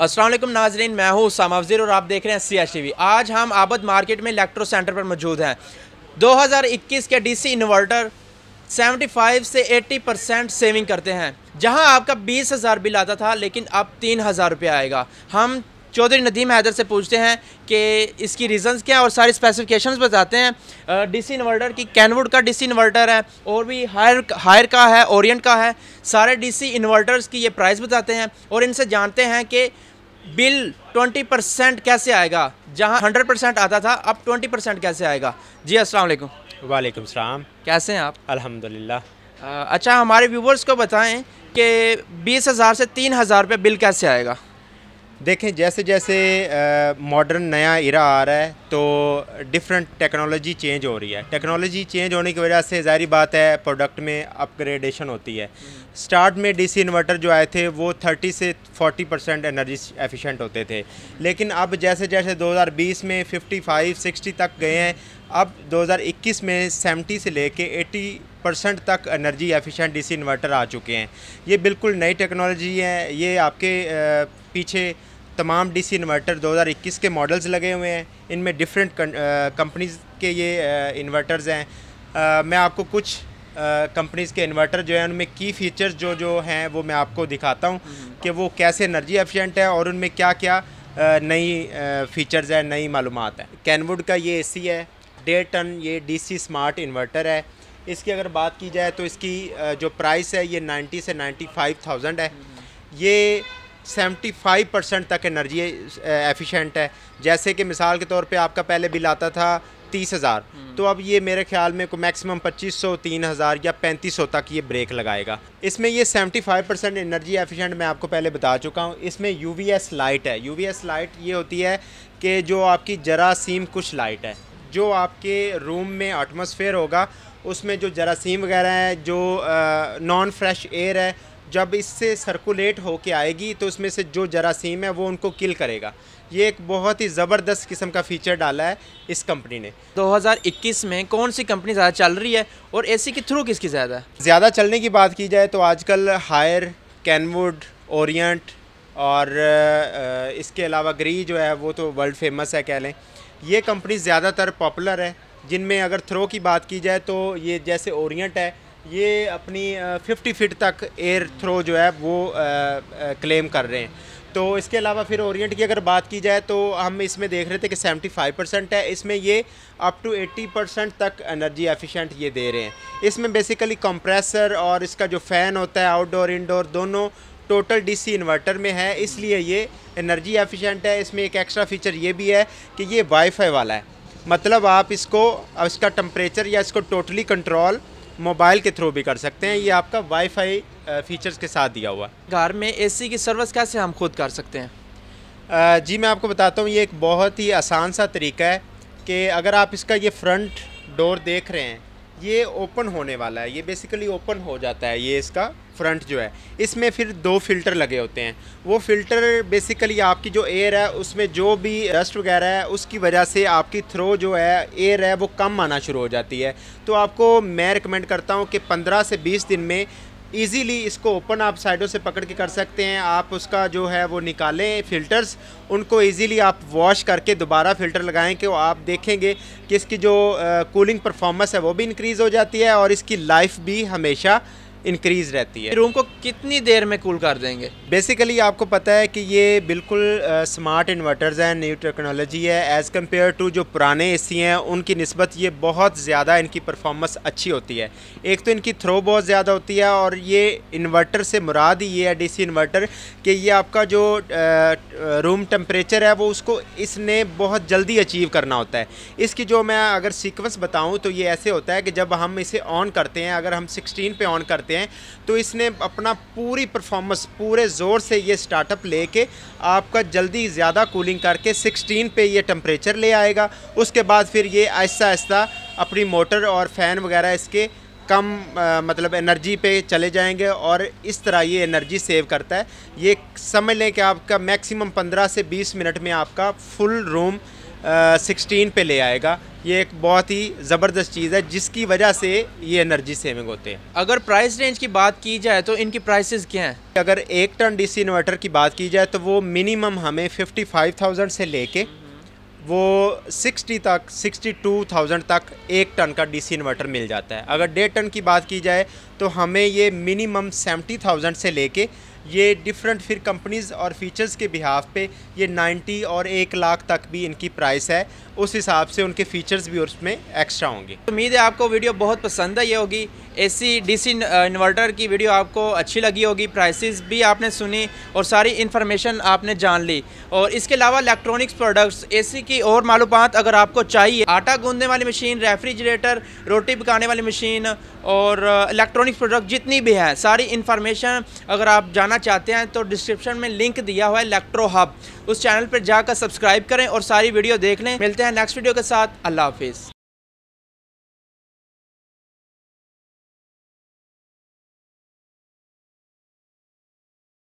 असलम नाजरीन मैं हूँ उसामा अफजर और आप देख रहे हैं सिया टी आज हम आबद मार्केट में इलेक्ट्रो सेंटर पर मौजूद हैं 2021 के डीसी इन्वर्टर 75 से 80 परसेंट सेविंग करते हैं जहां आपका बीस हज़ार बिल आता था लेकिन अब तीन हज़ार रुपये आएगा हम चौधरी नदीम हैदर से पूछते हैं कि इसकी रीजंस क्या है और सारी स्पेसिफिकेशंस बताते हैं डीसी इन्वर्टर की कैनवुड का डीसी इन्वर्टर है और भी हायर हायर का है ओरिएंट का है सारे डीसी इन्वर्टर्स की ये प्राइस बताते हैं और इनसे जानते हैं कि बिल 20 परसेंट कैसे आएगा जहाँ 100 परसेंट आता था अब 20 परसेंट कैसे आएगा जी अस्सलाम वालेकुम वालेकुम सलाम कैसे हैं आप अल्हम्दुलिल्लाह अच्छा हमारे व्यूवर्स को बताएं कि बीस हज़ार से तीन हज़ार रुपये बिल कैसे आएगा देखें जैसे जैसे मॉडर्न नया इरा आ रहा है तो डिफरेंट टेक्नोलॉजी चेंज हो रही है टेक्नोलॉजी चेंज होने की वजह से ज़ाहरी बात है प्रोडक्ट में अपग्रेडेशन होती है स्टार्ट में डीसी इन्वर्टर जो आए थे वो 30 से 40 परसेंट एनर्जी एफिशिएंट होते थे लेकिन अब जैसे जैसे 2020 में 55 60 तक गए हैं अब 2021 में 70 से लेके 80 परसेंट तक एनर्जी एफिशिएंट डीसी इन्वर्टर आ चुके हैं ये बिल्कुल नई टेक्नोलॉजी है ये आपके पीछे तमाम डीसी इन्वर्टर 2021 के मॉडल्स लगे हुए हैं इनमें डिफरेंट कंपनीज़ के ये इन्वर्टर्स हैं मैं आपको कुछ कंपनीज़ के इन्वर्टर जो हैं उनमें की फीचर्स जो जो हैं वो मैं आपको दिखाता हूँ हम्म। कि वो कैसे एनर्जी एफिशेंट है और उनमें क्या क्या नई फीचर्स हैं नई मालूम हैं कैनवुड का ये एसी है डेढ़ टन ये डीसी स्मार्ट इन्वर्टर है इसकी अगर बात की जाए तो इसकी जो प्राइस है ये 90 से 95,000 है ये 75 परसेंट तक एनर्जी एफिशिएंट है जैसे कि मिसाल के तौर पे आपका पहले बिल आता था तीस हज़ार हम्म। तो अब ये मेरे ख्याल में को मैक्सिमम पच्चीस सौ तीन हज़ार या पैंतीस सौ तक ये ब्रेक लगाएगा इसमें ये seventy five percent energy efficient मैं आपको पहले बता चुका हूँ इसमें यू वी एस लाइट है यू वी एस लाइट ये होती है कि जो आपकी जरासीम कुछ लाइट है जो आपके रूम में एटमोसफेयर होगा उसमें जो जरासीम वगैरह है जो नॉन फ्रेश एयर है जब इससे सर्कुलेट होके आएगी तो उसमें से जो जरासीम है वो उनको किल करेगा ये एक बहुत ही ज़बरदस्त किस्म का फीचर डाला है इस कंपनी ने 2021 में कौन सी कंपनी ज़्यादा चल रही है और एसी के थ्रू किसकी ज़्यादा है ज़्यादा चलने की बात की जाए तो आजकल हायर कैनवुड औरट और इसके अलावा ग्री जो है वो तो वर्ल्ड फेमस है कह लें ये कंपनी ज़्यादातर पॉपुलर है जिनमें अगर थ्रो की बात की जाए तो ये जैसे ओरिएंट है ये अपनी 50 फीट तक एयर थ्रो जो है वो क्लेम कर रहे हैं तो इसके अलावा फिर ओरिएंट की अगर बात की जाए तो हम इसमें देख रहे थे कि 75 परसेंट है इसमें ये अप टू 80 परसेंट तक एनर्जी एफिशिएंट ये दे रहे हैं इसमें बेसिकली कंप्रेसर और इसका जो फ़ैन होता है आउटडोर इनडोर दोनों टोटल डीसी इन्वर्टर में है इसलिए ये एनर्जी एफिशिएंट है इसमें एक एक्स्ट्रा फीचर ये भी है कि ये वाईफाई वाला है मतलब आप इसको इसका टम्परेचर या इसको टोटली कंट्रोल मोबाइल के थ्रू भी कर सकते हैं ये आपका वाईफाई फीचर्स के साथ दिया हुआ घर में एसी की सर्विस कैसे हम खुद कर सकते हैं जी मैं आपको बताता हूँ ये एक बहुत ही आसान सा तरीका है कि अगर आप इसका ये फ्रंट डोर देख रहे हैं ये ओपन होने वाला है ये बेसिकली ओपन हो जाता है ये इसका फ्रंट जो है इसमें फिर दो फिल्टर लगे होते हैं वो फिल्टर बेसिकली आपकी जो एयर है उसमें जो भी रस्ट वगैरह है उसकी वजह से आपकी थ्रो जो है एयर है वो कम आना शुरू हो जाती है तो आपको मैं रिकमेंड करता हूँ कि 15 से 20 दिन में ईजीली इसको ओपन आप साइडों से पकड़ के कर सकते हैं आप उसका जो है वो निकालें फ़िल्टर्स उनको ईजीली आप वॉश करके दोबारा फ़िल्टर लगाएं कि आप देखेंगे कि इसकी जो कूलिंग परफॉर्मेंस है वो भी इंक्रीज़ हो जाती है और इसकी लाइफ भी हमेशा इंक्रीज रहती है रूम को कितनी देर में कूल कर देंगे बेसिकली आपको पता है कि ये बिल्कुल स्मार्ट इन्वर्टर्स हैं न्यू टेक्नोलॉजी है एज़ कम्पेयर टू जो पुराने ए हैं उनकी नस्बत ये बहुत ज़्यादा इनकी परफॉर्मेंस अच्छी होती है एक तो इनकी थ्रो बहुत ज़्यादा होती है और ये इन्वर्टर से मुराद ही ये है डी इन्वर्टर कि ये आपका जो रूम टम्परेचर है वो उसको इसने बहुत जल्दी अचीव करना होता है इसकी जो मैं अगर सीक्वेंस बताऊँ तो ये ऐसे होता है कि जब हम इसे ऑन करते हैं अगर हम सिक्सटीन पे ऑन करते हैं सकते हैं तो इसने अपना पूरी परफॉर्मेंस पूरे ज़ोर से ये स्टार्टअप लेके आपका जल्दी ज़्यादा कूलिंग करके 16 पे ये टम्परेचर ले आएगा उसके बाद फिर ये आहिस्ता आहिस्ता अपनी मोटर और फ़ैन वगैरह इसके कम आ, मतलब एनर्जी पे चले जाएंगे और इस तरह ये एनर्जी सेव करता है ये समझ लें कि आपका मैक्सिमम 15 से 20 मिनट में आपका फुल रूम आ, 16 पे ले आएगा ये एक बहुत ही ज़बरदस्त चीज़ है जिसकी वजह से ये एनर्जी सेविंग होते हैं अगर प्राइस रेंज की बात की जाए तो इनकी प्राइसेस क्या हैं अगर एक टन डीसी इन्वर्टर की बात की जाए तो वो मिनिमम हमें 55,000 से लेके वो 60 तक 62,000 तक एक टन का डीसी इन्वर्टर मिल जाता है अगर डेढ़ टन की बात की जाए तो हमें ये मिनिमम सेवेंटी से ले ये डिफरेंट फिर कंपनीज़ और फीचर्स के बिहाफ पे ये 90 और एक लाख तक भी इनकी प्राइस है उस हिसाब से उनके फ़ीचर्स भी उसमें एक्स्ट्रा होंगे उम्मीद है आपको वीडियो बहुत पसंद आई होगी एसी डीसी इन्वर्टर की वीडियो आपको अच्छी लगी होगी प्राइसेस भी आपने सुनी और सारी इन्फॉर्मेशन आपने जान ली और इसके अलावा इलेक्ट्रॉनिक्स प्रोडक्ट्स एसी की और मालूम अगर आपको चाहिए आटा गूंदने वाली मशीन रेफ्रिजरेटर रोटी पकाने वाली मशीन और इलेक्ट्रॉनिक्स प्रोडक्ट जितनी भी हैं सारी इन्फॉर्मेशन अगर आप जाना चाहते हैं तो डिस्क्रिप्शन में लिंक दिया हुआ है इलेक्ट्रो हब उस चैनल पर जाकर सब्सक्राइब करें और सारी वीडियो देख लें मिलते हैं नेक्स्ट वीडियो के साथ अल्लाह हाफिज़